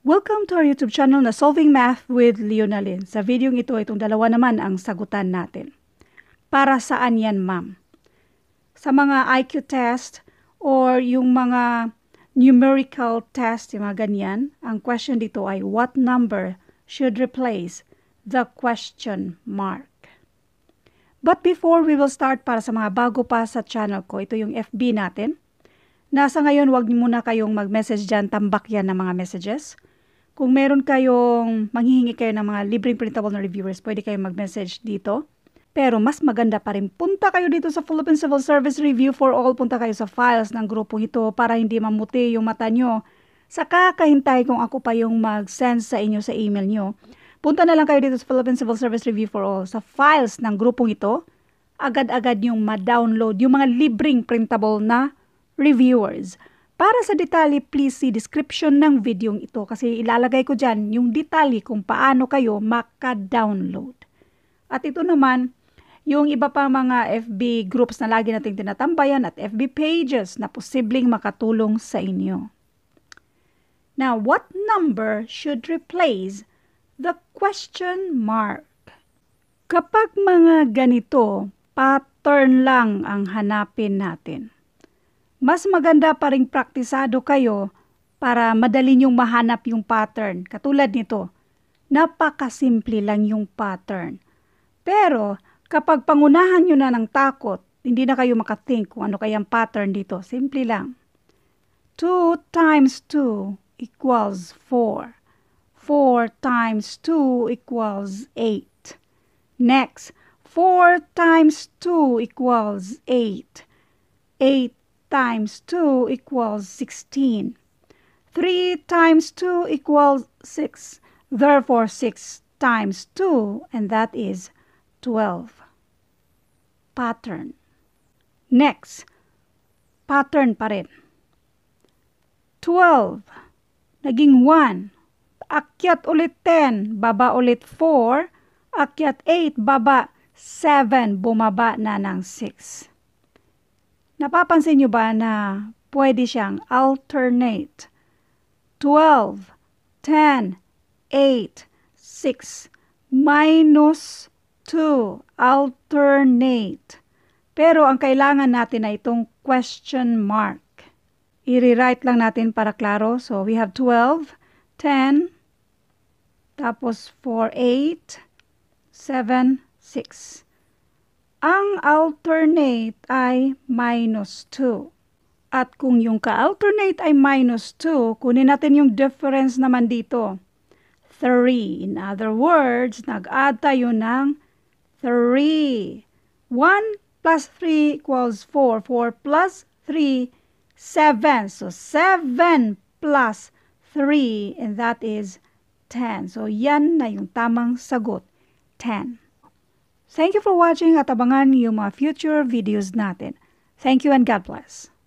Welcome to our YouTube channel na Solving Math with Leonalyn. Sa video ito, itong dalawa naman ang sagutan natin. Para saan yan, ma'am? Sa mga IQ test or yung mga numerical test, yung mga ganyan, ang question dito ay what number should replace the question mark? But before we will start para sa mga bago pa sa channel ko, ito yung FB natin. Nasa ngayon, wag niyo muna kayong mag-message dyan, tambak yan ng mga messages kung meron kayong manghihingi kayo ng mga libreng printable na reviewers, pwede kayong mag-message dito. Pero mas maganda pa rin, punta kayo dito sa Philippine Civil Service Review for All, punta kayo sa files ng grupo ito para hindi mamuti yung mata nyo. Sa kakahintay kung ako pa yung mag-send sa inyo sa email nyo. Punta na lang kayo dito sa Philippine Civil Service Review for All sa files ng grupong ito. Agad-agad yung ma-download yung mga libreng printable na reviewers. Para sa detalye, please see description ng video ito kasi ilalagay ko dyan yung detalye kung paano kayo maka-download. At ito naman, yung iba pa mga FB groups na lagi nating tinatambayan at FB pages na posibleng makatulong sa inyo. Now, what number should replace the question mark? Kapag mga ganito, pattern lang ang hanapin natin mas maganda pa rin praktisado kayo para madali niyong mahanap yung pattern. Katulad nito, napakasimple lang yung pattern. Pero kapag pangunahan nyo na ng takot, hindi na kayo makathink kung ano kayang pattern dito. Simple lang. 2 times 2 equals 4. 4 times 2 equals 8. Next, 4 times 2 equals 8. 8 times 2 equals 16. 3 times 2 equals 6. Therefore, 6 times 2, and that is 12. Pattern. Next, pattern pa rin. 12, naging 1. Akyat ulit 10, baba ulit 4. Akyat 8, baba 7, bumaba na ng 6. Napapansin nyo ba na pwede siyang alternate? 12, 10, 8, 6, minus 2, alternate. Pero ang kailangan natin ay itong question mark. I-rewrite lang natin para klaro. So, we have 12, 10, tapos 4, 8, 7, 6 ang alternate ay minus 2. At kung yung ka-alternate ay minus 2, kunin natin yung difference naman dito. 3. In other words, nag-add tayo ng 3. 1 plus 3 equals 4. 4 plus 3, 7. So, 7 plus 3, and that is 10. So, yan na yung tamang sagot, 10. Thank you for watching at abangan yung mga future videos natin. Thank you and God bless.